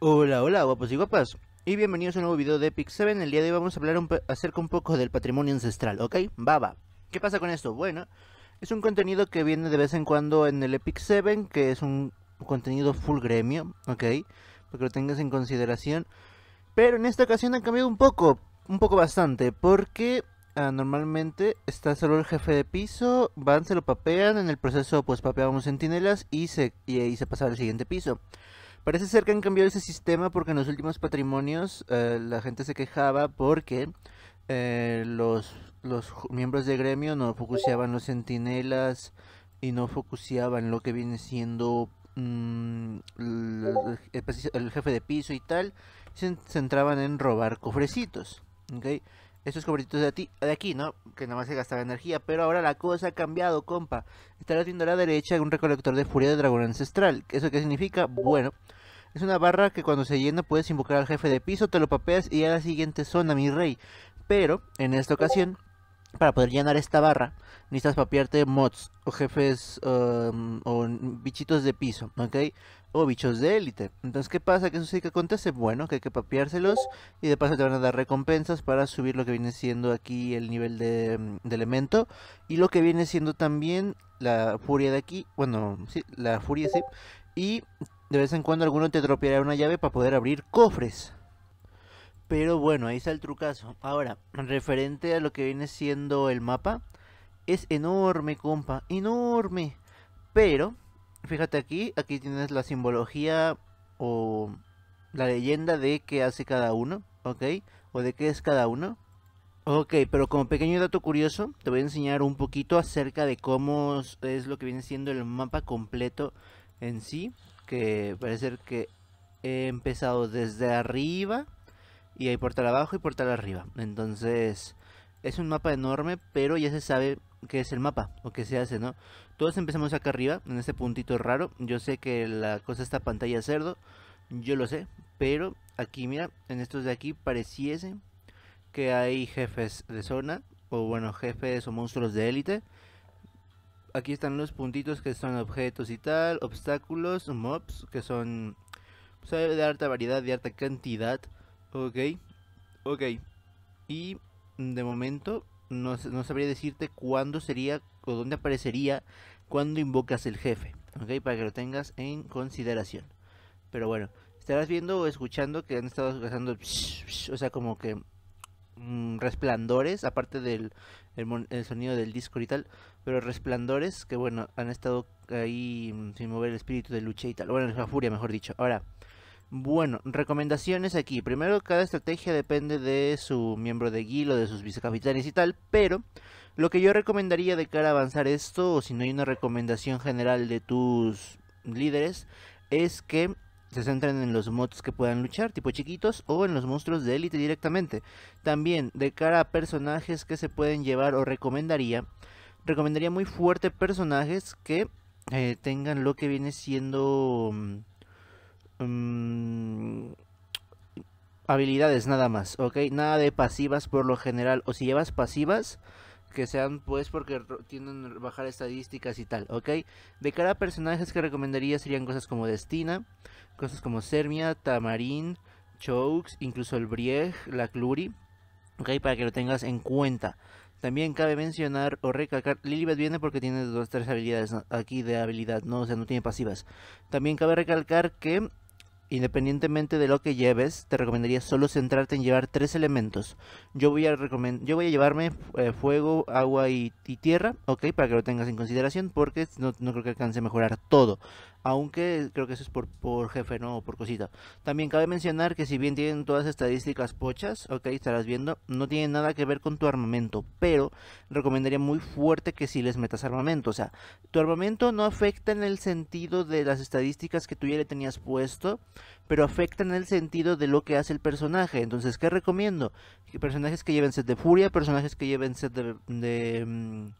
Hola, hola guapos y guapas y bienvenidos a un nuevo video de Epic 7 El día de hoy vamos a hablar acerca un poco del patrimonio ancestral, ¿ok? Baba ¿Qué pasa con esto? Bueno, es un contenido que viene de vez en cuando en el Epic 7 Que es un contenido full gremio, ¿ok? Para que lo tengas en consideración Pero en esta ocasión han cambiado un poco, un poco bastante Porque ah, normalmente está solo el jefe de piso Van, se lo papean, en el proceso pues papeábamos centinelas y se, y, y se pasa al siguiente piso Parece ser que han cambiado ese sistema porque en los últimos patrimonios eh, la gente se quejaba porque eh, los, miembros de gremio no focuseaban los centinelas y no focuseaban lo que viene siendo mm, el, jefe de piso y tal. Se centraban en robar cofrecitos. ¿okay? Esos cofrecitos de, de aquí, ¿no? Que nada más se gastaba energía. Pero ahora la cosa ha cambiado, compa. la viendo a la derecha un recolector de furia de dragón ancestral. ¿Eso qué significa? Bueno, es una barra que cuando se llena puedes invocar al jefe de piso, te lo papeas y a la siguiente zona, mi rey. Pero, en esta ocasión, para poder llenar esta barra, necesitas papearte mods o jefes um, o bichitos de piso, ¿ok? O bichos de élite. Entonces, ¿qué pasa? ¿Qué sucede que acontece? Bueno, que hay que papeárselos y de paso te van a dar recompensas para subir lo que viene siendo aquí el nivel de, mm, de elemento y lo que viene siendo también la furia de aquí, bueno, sí, la furia sí, y de vez en cuando alguno te tropeará una llave para poder abrir cofres. Pero bueno, ahí está el trucazo. Ahora, referente a lo que viene siendo el mapa, es enorme, compa, enorme. Pero, fíjate aquí, aquí tienes la simbología o la leyenda de qué hace cada uno, ¿ok? O de qué es cada uno. Ok, pero como pequeño dato curioso, te voy a enseñar un poquito acerca de cómo es lo que viene siendo el mapa completo en sí que parece que he empezado desde arriba y hay portal abajo y portal arriba. Entonces es un mapa enorme, pero ya se sabe qué es el mapa o que se hace, ¿no? Todos empezamos acá arriba, en este puntito raro. Yo sé que la cosa está pantalla cerdo, yo lo sé, pero aquí, mira, en estos de aquí pareciese que hay jefes de zona, o bueno, jefes o monstruos de élite aquí están los puntitos que son objetos y tal, obstáculos, mobs, que son pues, de alta variedad, de alta cantidad. Ok, ok. Y de momento no, no sabría decirte cuándo sería o dónde aparecería cuando invocas el jefe. Ok, para que lo tengas en consideración. Pero bueno, estarás viendo o escuchando que han estado gastando, o sea, como que mm, resplandores, aparte del el, sonido del disco y tal, pero Resplandores, que bueno, han estado ahí mm, sin mover el espíritu de lucha y tal, bueno, la furia, mejor dicho. Ahora, bueno, recomendaciones aquí. Primero, cada estrategia depende de su miembro de guild o de sus vicecapitanes y tal, pero lo que yo recomendaría de cara a avanzar esto, o si no hay una recomendación general de tus líderes, es que se centran en los mods que puedan luchar, tipo chiquitos, o en los monstruos de élite directamente. También, de cara a personajes que se pueden llevar o recomendaría, recomendaría muy fuerte personajes que eh, tengan lo que viene siendo mm, mm, habilidades nada más, ¿ok? Nada de pasivas por lo general, o si llevas pasivas, que sean pues porque tienen bajar estadísticas y tal, ¿ok? De cara a personajes que recomendaría serían cosas como Destina, cosas como Sermia, Tamarín, Chokes, incluso el Brieg, la Cluri, ¿ok? Para que lo tengas en cuenta. También cabe mencionar o recalcar, Lilibet viene porque tiene dos, tres habilidades aquí de habilidad, ¿no? O sea, no tiene pasivas. También cabe recalcar que independientemente de lo que lleves, te recomendaría solo centrarte en llevar tres elementos. Yo voy a, yo voy a llevarme eh, fuego, agua y, tierra, ok, para que lo tengas en consideración, porque no creo que alcance a mejorar todo aunque creo que eso es por, jefe, no O por cosita. También cabe mencionar que si bien tienen todas estadísticas pochas, ok, estarás viendo, no tienen nada que ver con tu armamento, pero recomendaría muy fuerte que si les metas armamento, o sea, tu armamento no afecta en el sentido de las estadísticas que tú ya le tenías puesto, pero afecta en el sentido de lo que hace el personaje. Entonces, ¿qué recomiendo? personajes que lleven set de furia, personajes que lleven set de mm,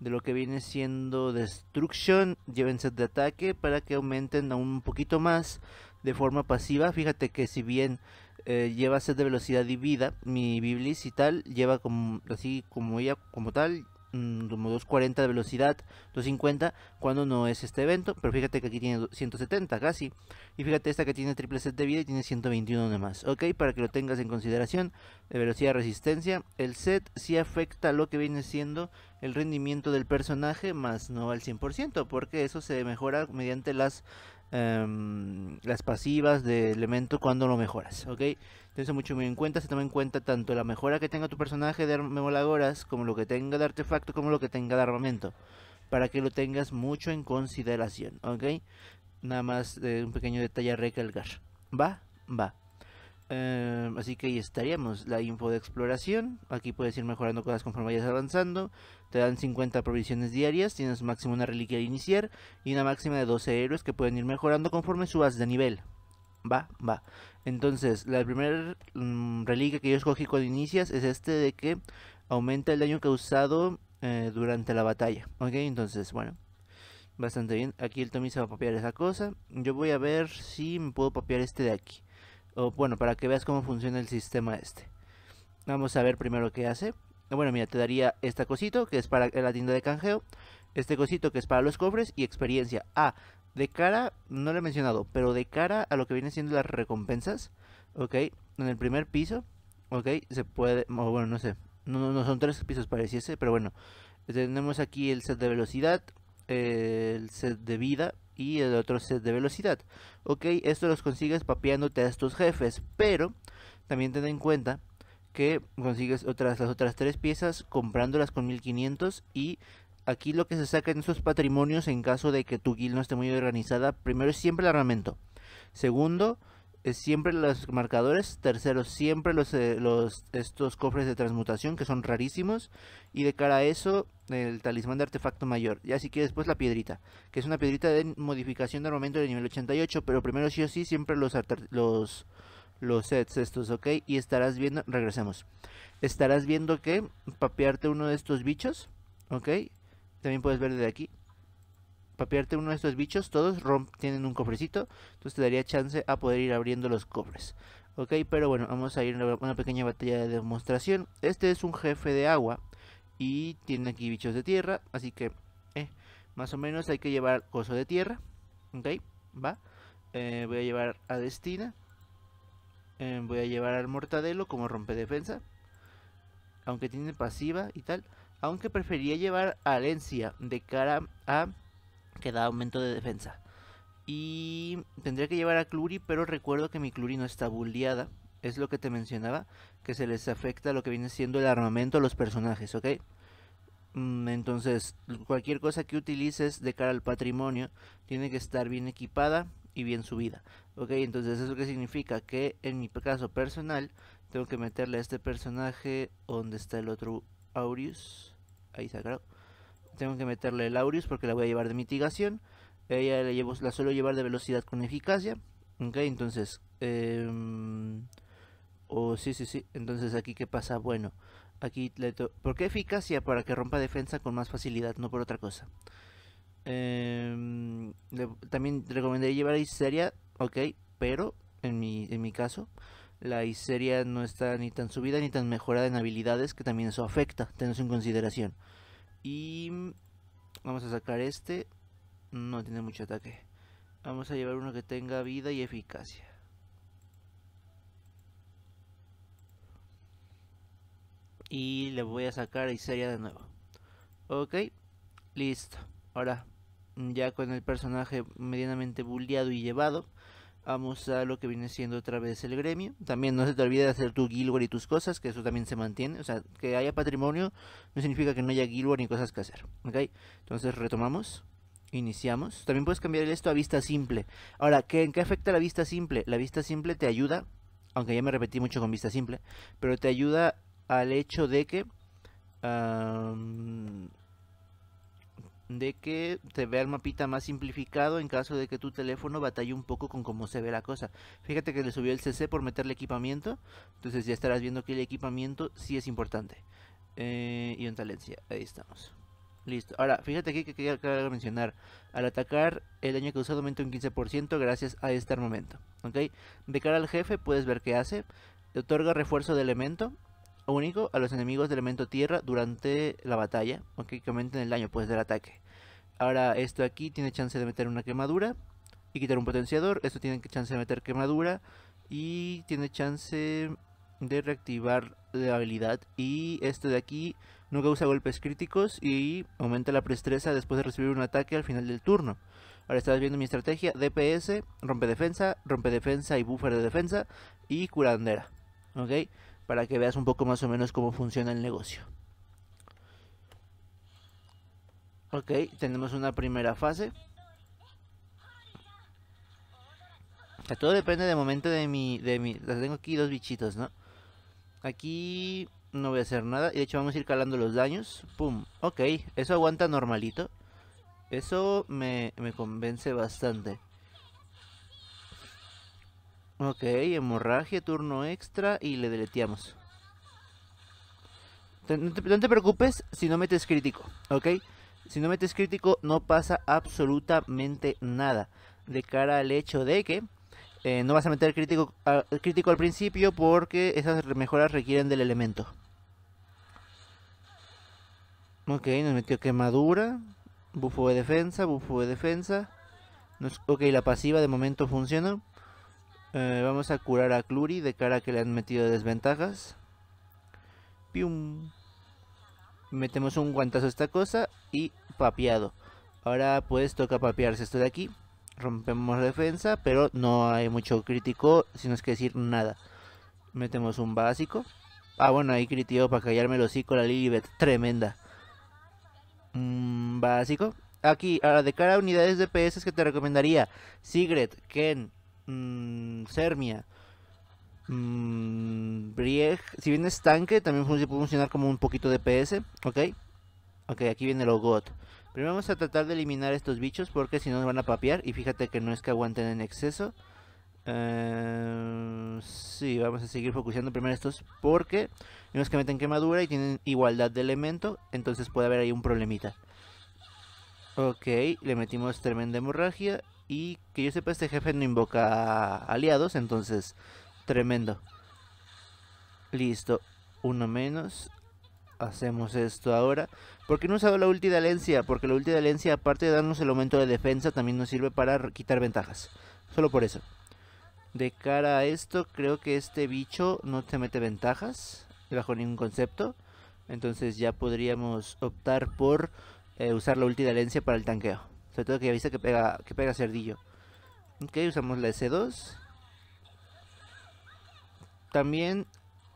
de lo que viene siendo Destruction. set de ataque para que aumenten aún un poquito más de forma pasiva. Fíjate que si bien eh, lleva set de velocidad y vida, mi Biblis y tal, lleva así como ella como tal, Mm, como 240 de velocidad, 250, cuando no es este evento. Pero fíjate que aquí tiene 170 casi. Y fíjate esta que tiene triple set de vida y tiene 121 de más. Ok, para que lo tengas en consideración. De velocidad resistencia. El set si afecta lo que viene siendo el rendimiento del personaje, más no al 100%, porque eso se mejora mediante las Em, las pasivas de elemento cuando lo mejoras, ¿ok? Tienes mucho en cuenta, se toma en cuenta tanto la mejora que tenga tu personaje de Memolagoras, como lo que tenga de artefacto, como lo que tenga de armamento, para que lo tengas mucho en consideración, ¿ok? Nada más de eh, un pequeño detalle a recalcar. ¿Va? Va. Em, así que ahí estaríamos. La info de exploración. Aquí puedes ir mejorando cosas conforme vayas avanzando. Te dan 50 provisiones diarias. Tienes máximo una reliquia de iniciar. Y una máxima de 12 héroes que pueden ir mejorando conforme subas de nivel. Va, va. Entonces, la primera mm, reliquia que yo escogí cuando inicias es este de que aumenta el daño causado eh, durante la batalla. Ok, entonces, bueno. Bastante bien. Aquí el Tommy se va a papear esa cosa. Yo voy a ver si me puedo papear este de aquí bueno, para que veas cómo funciona el sistema este. Vamos a ver primero qué hace. Bueno, mira, te daría esta cosito que es para la tienda de canjeo, este cosito que es para los cofres y experiencia. Ah, de cara, no lo he mencionado, pero de cara a lo que vienen siendo las recompensas, ok, en el primer piso, ok, se puede, O bueno, no sé, no, no, son tres pisos pareciese, pero bueno, tenemos aquí el set de velocidad, el set de vida, y el otro set de velocidad. Ok, esto los consigues papeándote a estos jefes, pero también ten en cuenta que consigues otras, las otras tres piezas comprándolas con 1500 y aquí lo que se saca en esos patrimonios en caso de que tu guild no esté muy organizada, primero es siempre el armamento. Segundo, eh, siempre los marcadores. Tercero, siempre los, eh, los, estos cofres de transmutación que son rarísimos. Y de cara a eso, el talismán de artefacto mayor. Y así que después la piedrita, que es una piedrita de modificación de armamento de nivel 88. Pero primero sí o sí, siempre los, los, los sets estos, ¿ok? Y estarás viendo, regresemos. Estarás viendo que papearte uno de estos bichos, ¿ok? También puedes ver desde aquí. Papiarte uno de estos bichos, todos tienen un cofrecito, entonces te daría chance a poder ir abriendo los cofres. Ok, pero bueno, vamos a ir a una pequeña batalla de demostración. Este es un jefe de agua y tiene aquí bichos de tierra, así que eh, más o menos hay que llevar coso de tierra. Ok, va. Eh, voy a llevar a Destina. Eh, voy a llevar al Mortadelo como rompe defensa. Aunque tiene pasiva y tal. Aunque prefería llevar a Alencia de cara a que da aumento de defensa. Y tendría que llevar a Cluri, pero recuerdo que mi Cluri no está bulleada. Es lo que te mencionaba, que se les afecta lo que viene siendo el armamento a los personajes, ¿ok? Mm, entonces, cualquier cosa que utilices de cara al patrimonio tiene que estar bien equipada y bien subida. Ok, entonces eso que significa que en mi caso personal tengo que meterle a este personaje donde está el otro Aureus. Ahí sacado. Tengo que meterle Laureus porque la voy a llevar de mitigación. Ella la, llevo, la suelo llevar de velocidad con eficacia. Ok, entonces... Em, o oh, sí, sí, sí. Entonces aquí qué pasa. Bueno, aquí le ¿Por qué eficacia? Para que rompa defensa con más facilidad, no por otra cosa. Em, también recomendaría llevar a Iseria, ok, pero en mi, caso, la histeria no está ni tan subida ni tan mejorada en habilidades, que también eso afecta, tenés en consideración. Y mm, vamos a sacar este. No tiene mucho ataque. Vamos a llevar uno que tenga vida y eficacia. Y le voy a sacar a Iseria de nuevo. Ok, listo. Ahora, ya con el personaje medianamente bulleado y llevado, Vamos a lo que viene siendo otra vez el gremio. También no se te olvide de hacer tu war y tus cosas, que eso también se mantiene. O sea, que haya patrimonio no significa que no haya war ni cosas que hacer. ¿Ok? Entonces retomamos. Iniciamos. También puedes cambiar esto a vista simple. Ahora, ¿qué, ¿en qué afecta la vista simple? La vista simple te ayuda, aunque ya me repetí mucho con vista simple, pero te ayuda al hecho de que de que te vea el mapita más simplificado en caso de que tu teléfono batalle un poco con cómo se ve la cosa. Fíjate que le subió el CC por meterle equipamiento, entonces ya estarás viendo que el equipamiento sí es importante. Eh, y en talencia, ahí estamos. Listo. Ahora, fíjate aquí que quería mencionar. Al atacar, el daño causado aumenta un 15% gracias a este armamento. ¿Ok? De cara al jefe, puedes ver qué hace. Te otorga refuerzo de elemento único a los enemigos de elemento tierra durante la batalla, aunque que aumenten el daño pues del ataque. Ahora esto aquí tiene chance de meter una quemadura y quitar un potenciador, esto tiene chance de meter quemadura y tiene chance de reactivar la habilidad y esto de aquí no causa golpes críticos y aumenta la prestreza después de recibir un ataque al final del turno. Ahora estás viendo mi estrategia, DPS, rompe defensa, rompe defensa y buffer de defensa y curandera. ¿ok? para que veas un poco más o menos cómo funciona el negocio. Ok, tenemos una primera fase. todo depende de momento de mi, de mi... tengo aquí dos bichitos, ¿no? Aquí no voy a hacer nada. Y de hecho vamos a ir calando los daños. Pum. Ok, eso aguanta normalito. Eso me convence bastante. Ok, hemorragia, turno extra y le deleteamos. No te, preocupes si no metes crítico, ¿ok? Si no metes crítico no pasa absolutamente nada. De cara al hecho de que eh, no vas a meter crítico, crítico al principio porque esas mejoras requieren del elemento. Ok, nos metió quemadura, bufo de defensa, bufo de defensa. ok, la pasiva de momento funciona. Eh, vamos a curar a Cluri de cara que le han metido desventajas. Pium. Metemos un guantazo a esta cosa y papeado. Ahora pues toca papearse esto de aquí. Rompemos la defensa, pero no hay mucho crítico, si es que decir nada. Metemos un básico. Ah, bueno, ahí crítico para callarme el hocico la Lilibet. Tremenda. Mm, básico. Aquí, ahora de cara a unidades de PS que te recomendaría. Sigret, Ken, mmm, Sermia, mm, Brieg, si bien es tanque, también puede funcionar como un poquito de PS, ¿ok? Ok, aquí viene el Ogot. Primero vamos a tratar de eliminar estos bichos porque si no nos van a papear y fíjate que no es que aguanten en exceso. Si, eh, sí, vamos a seguir focusando primero estos porque vemos que meten quemadura y tienen igualdad de elemento, entonces puede haber ahí un problemita. Ok, le metimos tremenda hemorragia. Y que yo sepa, este jefe no invoca aliados, entonces, tremendo. Listo, uno menos. Hacemos esto ahora. ¿Por qué no he usado la ulti de Alencia? Porque la ulti de Alencia, aparte de darnos el aumento de defensa, también nos sirve para quitar ventajas. Solo por eso. De cara a esto, creo que este bicho no te mete ventajas bajo ningún concepto. Entonces ya podríamos optar por eh, usar la ulti de Alencia para el tanqueo. Sobre todo que ya que pega, que pega cerdillo. Ok, usamos la S2. También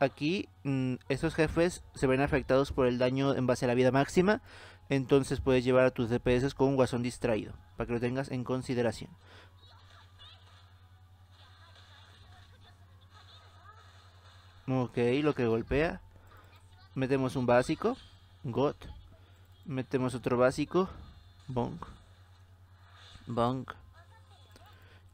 aquí mm, estos jefes se ven afectados por el daño en base a la vida máxima. Entonces puedes llevar a tus DPS con un guasón distraído. Para que lo tengas en consideración. Ok, lo que golpea. Metemos un básico. Got Metemos otro básico. Bong. Bong.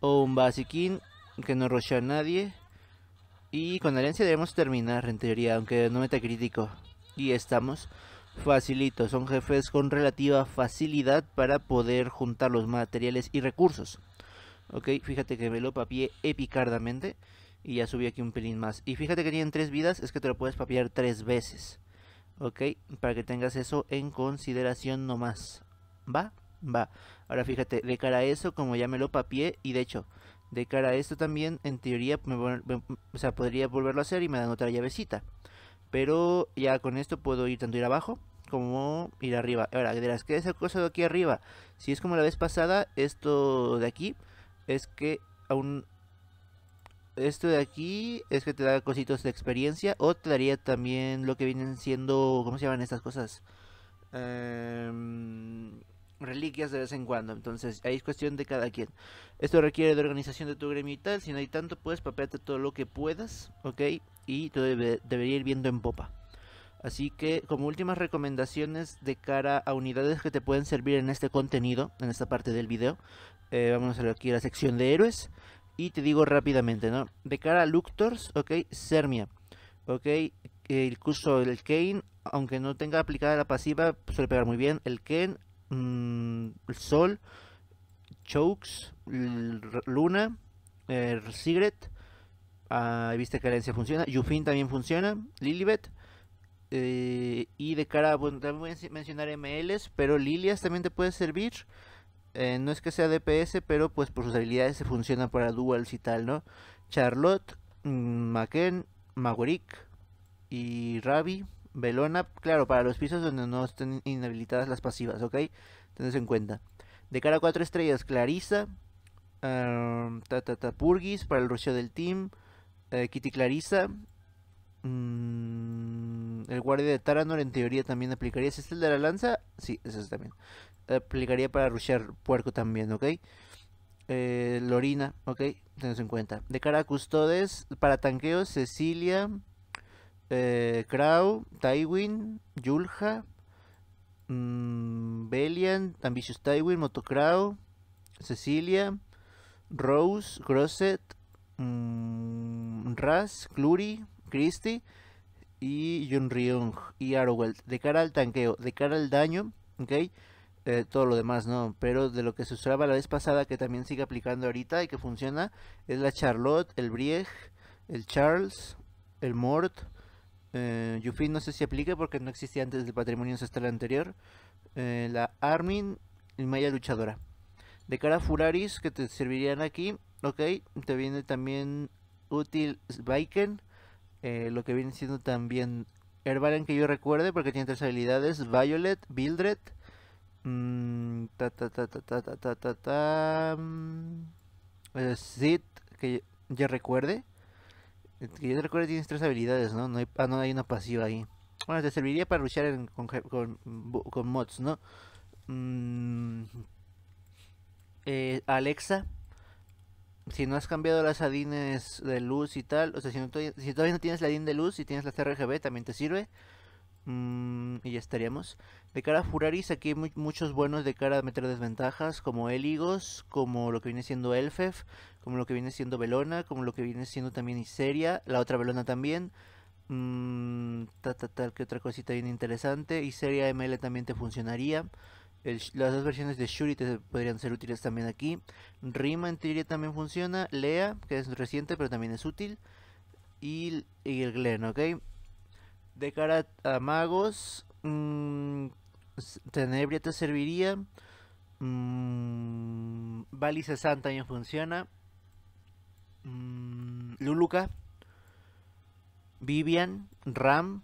O un basiquín que no rocha a nadie. Y con herencia debemos terminar en teoría, aunque no meta crítico. Y estamos Facilito. Son jefes con relativa facilidad para poder juntar los materiales y recursos. Ok, fíjate que me lo papié epicardamente. Y ya subí aquí un pelín más. Y fíjate que tienen tres vidas, es que te lo puedes papiar tres veces. Ok, para que tengas eso en consideración nomás. ¿Va? Va. Ahora fíjate, de cara a eso, como ya me lo papié, y de hecho, de cara a esto también, en teoría, me, o sea, podría volverlo a hacer y me dan otra llavecita. Pero ya con esto puedo ir tanto ir abajo como ir arriba. Ahora, dirás, ¿qué es el cosa de aquí arriba? Si es como la vez pasada, esto de aquí es que aún esto de aquí es que te da cositos de experiencia o te daría también lo que vienen siendo, ¿cómo se llaman estas cosas? Em, reliquias de vez en cuando, entonces ahí es cuestión de cada quien. Esto requiere de organización de tu gremio y tal, si no hay tanto puedes papearte todo lo que puedas, ¿ok? Y tú deberías debería ir viendo en popa. Así que como últimas recomendaciones de cara a unidades que te pueden servir en este contenido, en esta parte del video, eh, Vamos a a aquí a la sección de héroes. Y te digo rápidamente, ¿no? De cara a Luctors, ok, Sermia. Ok, el curso del Kane, aunque no tenga aplicada la pasiva, suele pegar muy bien. El Kane mm, el Sol, Chokes, Luna, el Sigret. viste que Herencia funciona. Yufin también funciona. Lilibet. Eh, y de cara, bueno, también voy a mencionar MLs, pero Lilias también te puede servir. Eh, no es que sea DPS, pero pues por sus habilidades se funciona para duels y tal, ¿no? Charlotte, Maken, mm, Magorik y Ravi, Belona, claro, para los pisos donde no estén inhabilitadas las pasivas, ¿ok? Tenés en cuenta. De cara a cuatro estrellas, Clarisa, em, Tata Purgis para el rusheo del team, eh, Kitty Clarissa mm, el guardia de Taranor en teoría también aplicaría. ¿Es este el de la lanza? Sí, ese es también aplicaría para rushear puerco también, ¿ok? Eh, Lorina, ¿ok? Tenemos en cuenta. De cara a custodes, para tanqueo Cecilia, eh, Tywin, Yulha, mm, Belian, Ambitious Tywin, Motocrow, Cecilia, Rose, Grosset, mm, Raz, Cluri, Christy y Junryong y Arrowell. De cara al tanqueo, de cara al daño, ¿ok? Eh, todo lo demás no, pero de lo que se usaba la vez pasada que también sigue aplicando ahorita y que funciona es la Charlotte, el Brieg, el Charles, el Mort, eh, Yufin no sé si aplique porque no existía antes del patrimonio el anterior, eh, la Armin y Maya Luchadora. De cara a Furaris que te servirían aquí, ok, te viene también útil Viken, eh, lo que viene siendo también Herbalen que yo recuerde porque tiene tres habilidades, Violet, Bildred, Mm, ta, ta, ta, ta, ta, ta, ta, ta, ta. Mm. Eh, eh, que ya recuerde. Que yo recuerde tienes tres habilidades, ¿no? no hay, ah, no, hay una pasiva ahí. Bueno, te serviría para luchar con, mods, ¿no? Mm. Eh, Alexa, si no has cambiado las adines de luz y tal, o sea, si, todavía no tienes la adin de luz y si tienes la RGB, también te sirve. Mm, y ya estaríamos. De cara a Furaris, aquí hay muchos buenos de cara a meter desventajas, como Eligos, como lo que viene siendo Elfef, como lo que viene siendo Belona, como lo que viene siendo también Iseria, la otra Belona también. Mm, tal, que otra cosita bien interesante. Iseria ML también te funcionaría. las dos versiones de Shuri te podrían ser útiles también aquí. Rima en teoría también funciona. Lea, que es reciente, pero también es útil. Y, y el Glen, ¿ok? De cara a magos, mm, Tenebria te serviría. Mmm, 60 también funciona. Mm, Luluca. Vivian, Ram.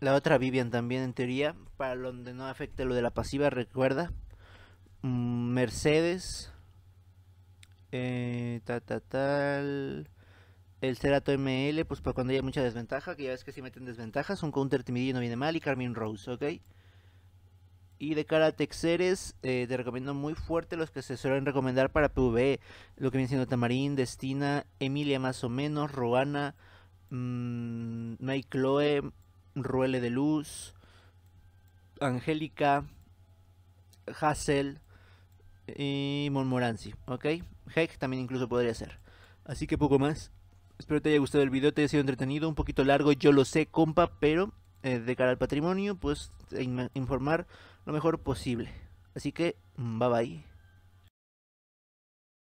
La otra Vivian también en teoría, para donde no afecte lo de la pasiva, recuerda. Mm, Mercedes. Eh, ta, ta, tal el Cerato ML, pues para cuando haya mucha desventaja, que ya ves que si meten desventajas, un counter timidillo no viene mal y Carmen Rose, ¿ok? Y de cara a Texeres, eh, te recomiendo muy fuerte los que se suelen recomendar para PvE. Lo que viene siendo Tamarín, Destina, Emilia más o menos, Roana, May mm, Chloe, Ruele de Luz, Angélica, Hassel y Montmorency, ¿ok? Heck también incluso podría ser. Así que poco más. Espero te haya gustado el video, te haya sido entretenido, un poquito largo, yo lo sé, compa, pero eh, de cara al patrimonio, pues informar lo mejor posible. Así que, bye bye.